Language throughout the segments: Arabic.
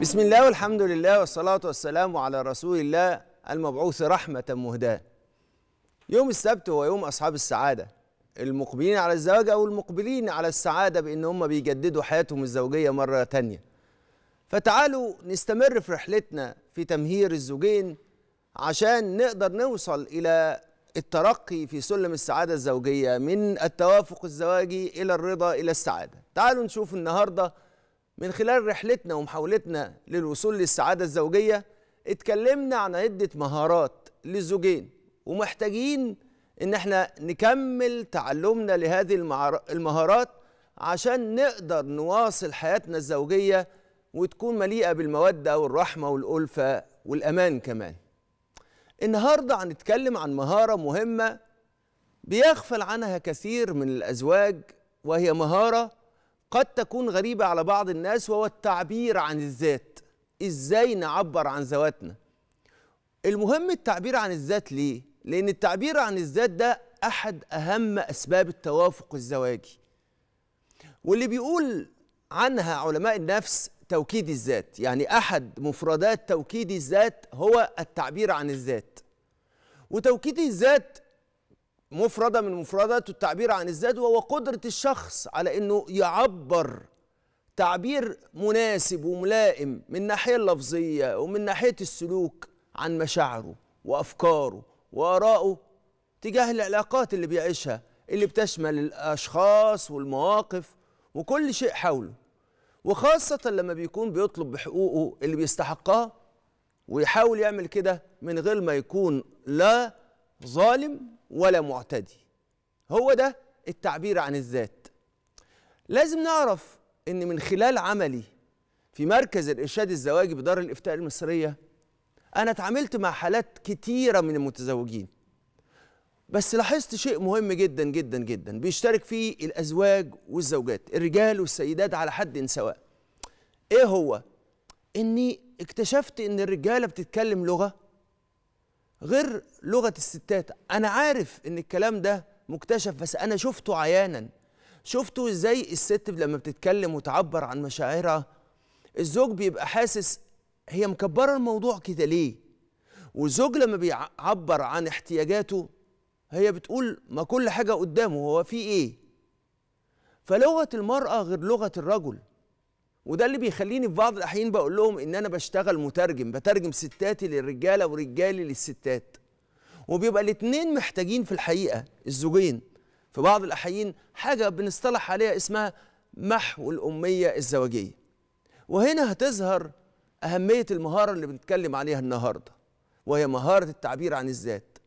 بسم الله والحمد لله والصلاة والسلام على رسول الله المبعوث رحمة مهداة يوم السبت هو يوم أصحاب السعادة المقبلين على الزواج أو المقبلين على السعادة بإن هم بيجددوا حياتهم الزوجية مرة تانية فتعالوا نستمر في رحلتنا في تمهير الزوجين عشان نقدر نوصل إلى الترقي في سلم السعادة الزوجية من التوافق الزواجي إلى الرضا إلى السعادة تعالوا نشوف النهاردة من خلال رحلتنا ومحاولتنا للوصول للسعادة الزوجية اتكلمنا عن عدة مهارات للزوجين ومحتاجين ان احنا نكمل تعلمنا لهذه المهارات عشان نقدر نواصل حياتنا الزوجية وتكون مليئة بالمودة والرحمة والألفة والأمان كمان النهاردة هنتكلم عن مهارة مهمة بيغفل عنها كثير من الأزواج وهي مهارة قد تكون غريبة على بعض الناس وهو التعبير عن الذات إزاي نعبر عن ذواتنا المهم التعبير عن الذات ليه؟ لأن التعبير عن الذات ده أحد أهم أسباب التوافق الزواجي واللي بيقول عنها علماء النفس توكيد الذات يعني أحد مفردات توكيد الذات هو التعبير عن الذات وتوكيد الذات مفردة من مفردات التعبير عن الذات وهو قدرة الشخص على أنه يعبر تعبير مناسب وملائم من الناحية اللفظية ومن ناحية السلوك عن مشاعره وأفكاره وآرائه تجاه العلاقات اللي بيعيشها اللي بتشمل الأشخاص والمواقف وكل شيء حوله وخاصة لما بيكون بيطلب بحقوقه اللي بيستحقها ويحاول يعمل كده من غير ما يكون لا ظالم ولا معتدي هو ده التعبير عن الذات لازم نعرف ان من خلال عملي في مركز الارشاد الزواجي بدار الافتاء المصريه انا اتعاملت مع حالات كتيره من المتزوجين بس لاحظت شيء مهم جدا جدا جدا بيشترك فيه الازواج والزوجات الرجال والسيدات على حد سواء ايه هو اني اكتشفت ان الرجاله بتتكلم لغه غير لغه الستات انا عارف ان الكلام ده مكتشف بس انا شفته عيانا شفته ازاي الست لما بتتكلم وتعبر عن مشاعرها الزوج بيبقى حاسس هي مكبره الموضوع كده ليه والزوج لما بيعبر عن احتياجاته هي بتقول ما كل حاجه قدامه هو في ايه فلغه المراه غير لغه الرجل وده اللي بيخليني في بعض الاحيان بقول لهم ان انا بشتغل مترجم بترجم ستاتي للرجاله ورجالي للستات وبيبقى الاثنين محتاجين في الحقيقه الزوجين في بعض الاحيان حاجه بنصطلح عليها اسمها محو الاميه الزواجيه وهنا هتظهر اهميه المهاره اللي بنتكلم عليها النهارده وهي مهاره التعبير عن الذات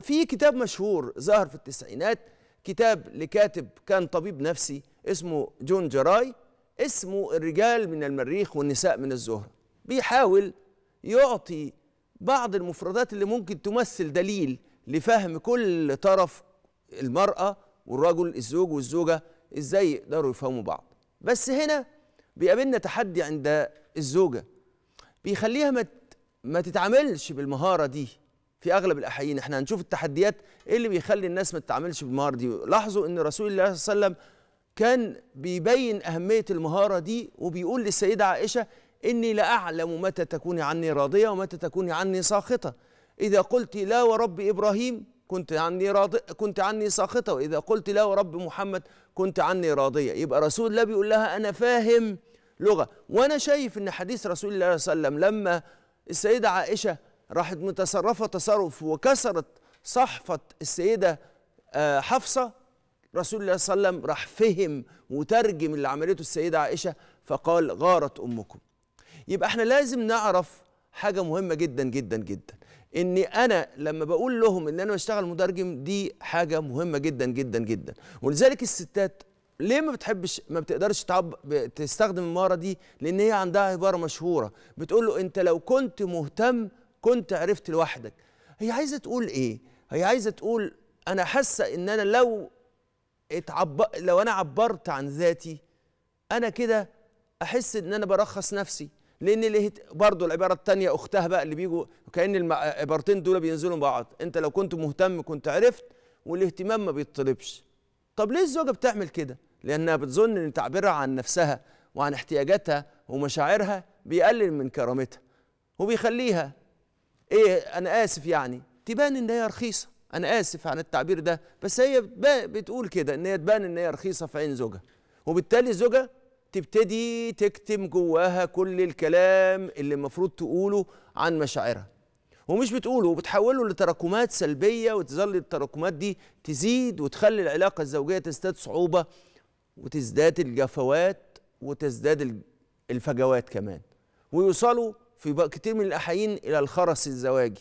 في كتاب مشهور ظهر في التسعينات كتاب لكاتب كان طبيب نفسي اسمه جون جراي اسمه الرجال من المريخ والنساء من الزهرة بيحاول يعطي بعض المفردات اللي ممكن تمثل دليل لفهم كل طرف المرأة والرجل الزوج والزوجة ازاي يقدروا يفهموا بعض بس هنا بيقابلنا تحدي عند الزوجة بيخليها ما ما تتعاملش بالمهارة دي في أغلب الأحيان احنا هنشوف التحديات إيه اللي بيخلي الناس ما تتعاملش بالمهارة دي لاحظوا أن رسول الله صلى الله عليه وسلم كان بيبين أهمية المهارة دي وبيقول للسيدة عائشة إني لأعلم متى تكوني عني راضية ومتى تكوني عني ساخطة إذا قلت لا ورب إبراهيم كنت عني راضي كنت عني ساخطة وإذا قلت لا ورب محمد كنت عني راضية يبقى رسول الله بيقول لها أنا فاهم لغة وأنا شايف إن حديث رسول الله صلى الله عليه وسلم لما السيدة عائشة راحت متصرفة تصرف وكسرت صحفة السيدة آه، حفصة رسول الله صلى الله عليه وسلم راح فهم وترجم اللي عملته السيدة عائشة فقال غارت أمكم يبقى احنا لازم نعرف حاجة مهمة جدا جدا جدا اني انا لما بقول لهم ان انا بشتغل مترجم دي حاجة مهمة جدا جدا جدا ولذلك الستات ليه ما بتحبش ما بتقدرش تعب تستخدم المهارة دي لان هي عندها عبارة مشهورة بتقول له انت لو كنت مهتم كنت عرفت لوحدك هي عايزة تقول ايه هي عايزة تقول انا حاسة ان انا لو اتعب... لو انا عبرت عن ذاتي انا كده احس ان انا برخص نفسي لان اللي برضه العباره الثانيه اختها بقى اللي بيجوا كان العبارتين دول بينزلوا بعض انت لو كنت مهتم كنت عرفت والاهتمام ما بيطلبش طب ليه الزوجه بتعمل كده لانها بتظن ان تعبيرها عن نفسها وعن احتياجاتها ومشاعرها بيقلل من كرامتها وبيخليها ايه انا اسف يعني تبان ان هي رخيصه انا اسف عن التعبير ده بس هي بتقول كده ان هي تبان ان هي رخيصه في عين زوجها وبالتالي زوجها تبتدي تكتم جواها كل الكلام اللي المفروض تقوله عن مشاعرها ومش بتقوله وبتحوله لتراكمات سلبيه وتظل التراكمات دي تزيد وتخلي العلاقه الزوجيه تزداد صعوبه وتزداد الجفوات وتزداد الفجوات كمان ويوصلوا في كتير من الاحيان الى الخرس الزواجي